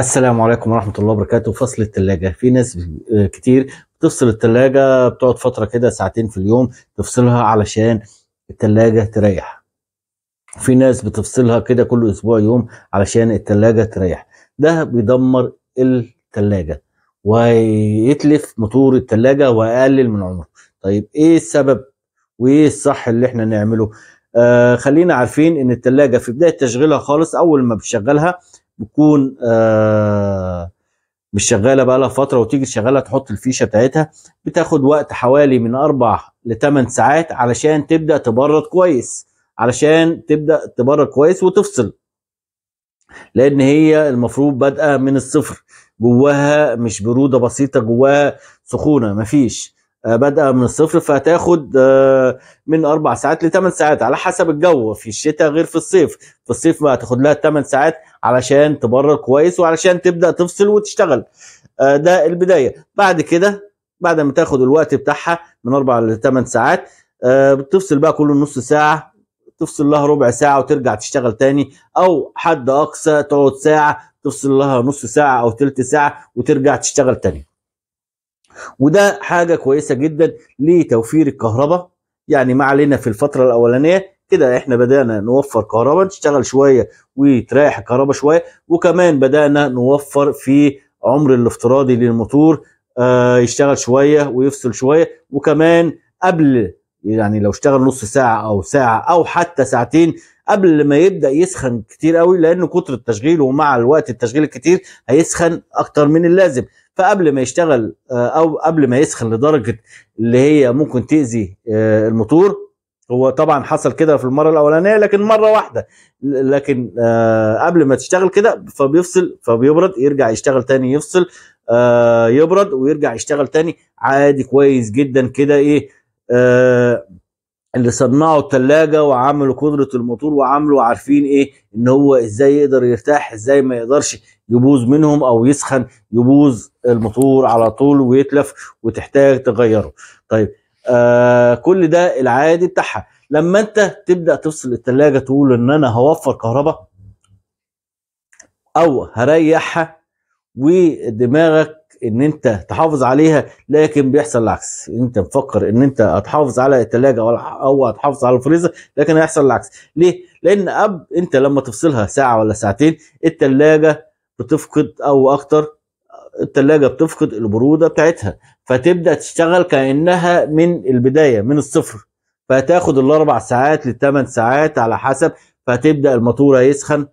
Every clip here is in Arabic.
السلام عليكم ورحمة الله وبركاته فصل التلاجة في ناس كتير بتفصل التلاجة بتقعد فترة كده ساعتين في اليوم تفصلها علشان التلاجة تريح في ناس بتفصلها كده كل أسبوع يوم علشان التلاجة تريح ده بيدمر التلاجة ويتلف موتور التلاجة ويقلل من عمره طيب ايه السبب وايه الصح اللي احنا نعمله آه خلينا عارفين ان التلاجة في بداية تشغيلها خالص اول ما بتشغلها بتكون آه مش شغاله بقى لها فتره وتيجي تشغلها تحط الفيشه بتاعتها بتاخد وقت حوالي من اربع لثمان ساعات علشان تبدا تبرد كويس علشان تبدا تبرد كويس وتفصل لان هي المفروض بادئه من الصفر جواها مش بروده بسيطه جواها سخونه مفيش بادئه من الصفر فهتاخد آه، من اربع ساعات لثمان ساعات على حسب الجو في الشتاء غير في الصيف في الصيف ما هتاخد لها 8 ساعات علشان تبرر كويس وعلشان تبدا تفصل وتشتغل آه، ده البدايه بعد كده بعد ما تاخد الوقت بتاعها من اربع لثمان 8 ساعات آه، بتفصل بقى كل نص ساعه تفصل لها ربع ساعه وترجع تشتغل تاني او حد اقصى تقعد ساعه تفصل لها نص ساعه او ثلث ساعه وترجع تشتغل تاني وده حاجة كويسة جدا لتوفير الكهرباء يعني ما علينا في الفترة الأولانية كده احنا بدأنا نوفر كهرباء تشتغل شوية وتريح الكهرباء شوية وكمان بدأنا نوفر في عمر الافتراضي للموتور آه يشتغل شوية ويفصل شوية وكمان قبل يعني لو اشتغل نص ساعة أو ساعة أو حتى ساعتين قبل ما يبدأ يسخن كتير قوي لأن كتر التشغيل ومع الوقت التشغيل الكتير هيسخن أكتر من اللازم فقبل ما يشتغل آه، او قبل ما يسخن لدرجه اللي هي ممكن تاذي آه، الموتور هو طبعا حصل كده في المره الاولانيه لكن مره واحده لكن آه، قبل ما تشتغل كده فبيفصل فبيبرد يرجع يشتغل تاني يفصل يبرد ويرجع يشتغل تاني عادي كويس جدا كده ايه اللي صنعوا الثلاجه وعملوا قدره الموتور وعملوا عارفين ايه ان هو ازاي يقدر يرتاح ازاي ما يقدرش يبوظ منهم او يسخن يبوظ الموتور على طول ويتلف وتحتاج تغيره طيب آه كل ده العادي بتاعها لما انت تبدا تفصل الثلاجه تقول ان انا هوفر كهرباء او هريحها ودماغك ان انت تحافظ عليها لكن بيحصل العكس انت مفكر ان انت هتحافظ على الثلاجه او هتحافظ على الفريزر لكن هيحصل العكس ليه لان أب انت لما تفصلها ساعه ولا ساعتين الثلاجه بتفقد او اكتر التلاجة بتفقد البرودة بتاعتها فتبدأ تشتغل كأنها من البداية من الصفر فتاخد الاربع ساعات للثمان ساعات على حسب فتبدا الماتورة يسخن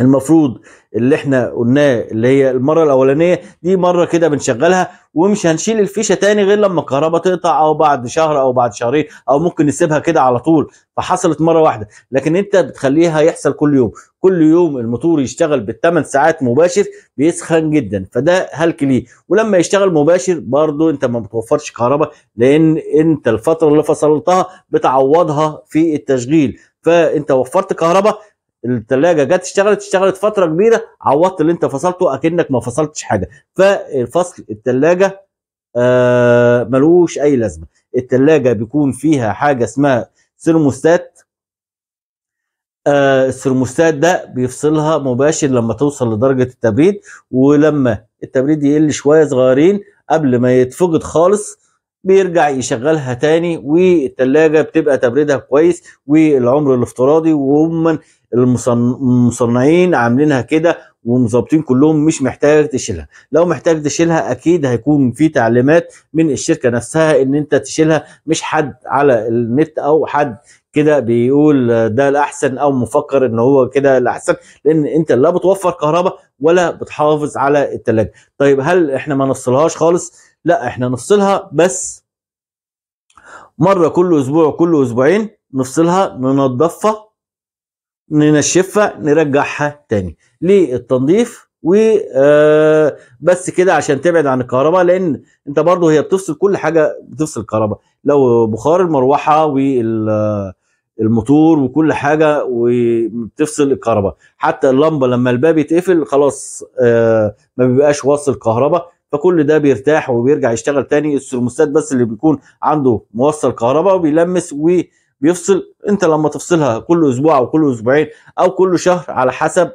المفروض اللي احنا قلناه اللي هي المره الاولانيه دي مره كده بنشغلها ومش هنشيل الفيشه تاني غير لما الكهرباء تقطع او بعد شهر او بعد شهرين او ممكن نسيبها كده على طول فحصلت مره واحده لكن انت بتخليها يحصل كل يوم كل يوم الموتور يشتغل بالثمان ساعات مباشر بيسخن جدا فده هلك ليه ولما يشتغل مباشر برضو انت ما بتوفرش كهرباء لان انت الفتره اللي فصلتها بتعوضها في التشغيل فانت وفرت كهرباء الثلاجه جت اشتغلت اشتغلت فتره كبيره عوضت اللي انت فصلته اكنك ما فصلتش حاجه فالفصل الثلاجه آه ملوش اي لازمه الثلاجه بيكون فيها حاجه اسمها ثرموستات آه الثرموستات ده بيفصلها مباشر لما توصل لدرجه التبريد ولما التبريد يقل شويه صغيرين قبل ما يتفقد خالص بيرجع يشغلها تاني والتلاجة بتبقى تبريدها كويس والعمر الافتراضي وهم المصنعين عاملينها كده ومظبطين كلهم مش محتاج تشيلها لو محتاج تشيلها اكيد هيكون في تعليمات من الشركه نفسها ان انت تشيلها مش حد على النت او حد كده بيقول ده الاحسن او مفكر ان هو كده الاحسن لان انت لا بتوفر كهرباء ولا بتحافظ على التلاجة طيب هل احنا ما نفصلهاش خالص لا احنا نفصلها بس مره كل اسبوع كل اسبوعين نفصلها ننضفها ننشفها نرجعها تاني للتنظيف و آه، بس كده عشان تبعد عن الكهرباء لان انت برضو هي بتفصل كل حاجه بتفصل الكهرباء لو بخار المروحه والموتور آه، وكل حاجه وبتفصل الكهرباء حتى اللمبه لما الباب يتقفل خلاص آه، ما بيبقاش واصل كهرباء فكل ده بيرتاح وبيرجع يشتغل تاني الثرموستات بس اللي بيكون عنده موصل كهرباء وبيلمس و بيفصل انت لما تفصلها كل اسبوع او كل اسبوعين او كل شهر على حسب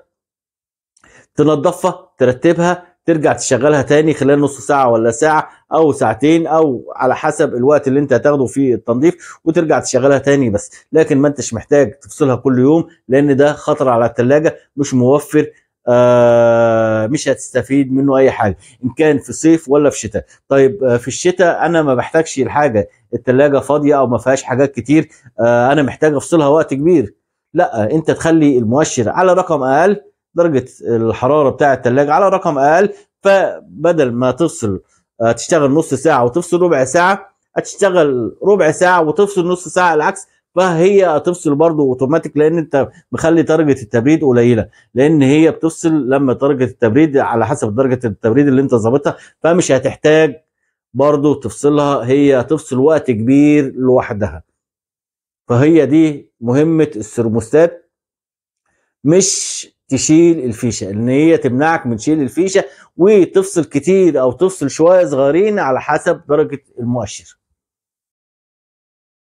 تنظفها ترتبها ترجع تشغلها تاني خلال نص ساعة ولا ساعة أو ساعتين أو على حسب الوقت اللي أنت هتاخده في التنظيف وترجع تشغلها تاني بس لكن ما أنتش محتاج تفصلها كل يوم لأن ده خطر على التلاجة مش موفر آه مش هتستفيد منه اي حاجه ان كان في صيف ولا في شتاء طيب آه في الشتاء انا ما بحتاجش الحاجه التلاجه فاضيه او ما فيهاش حاجات كتير آه انا محتاج افصلها وقت كبير لا انت تخلي المؤشر على رقم اقل درجه الحراره بتاع التلاجه على رقم اقل فبدل ما تفصل آه، تشتغل نص ساعه وتفصل ربع ساعه هتشتغل ربع ساعه وتفصل نص ساعه العكس فهي هتفصل برضه اوتوماتيك لان انت مخلي درجه التبريد قليله لان هي بتفصل لما درجه التبريد على حسب درجه التبريد اللي انت ظابطها فمش هتحتاج برضه تفصلها هي هتفصل وقت كبير لوحدها فهي دي مهمه الثرموستات مش تشيل الفيشه ان هي تمنعك من شيل الفيشه وتفصل كتير او تفصل شويه صغيرين على حسب درجه المؤشر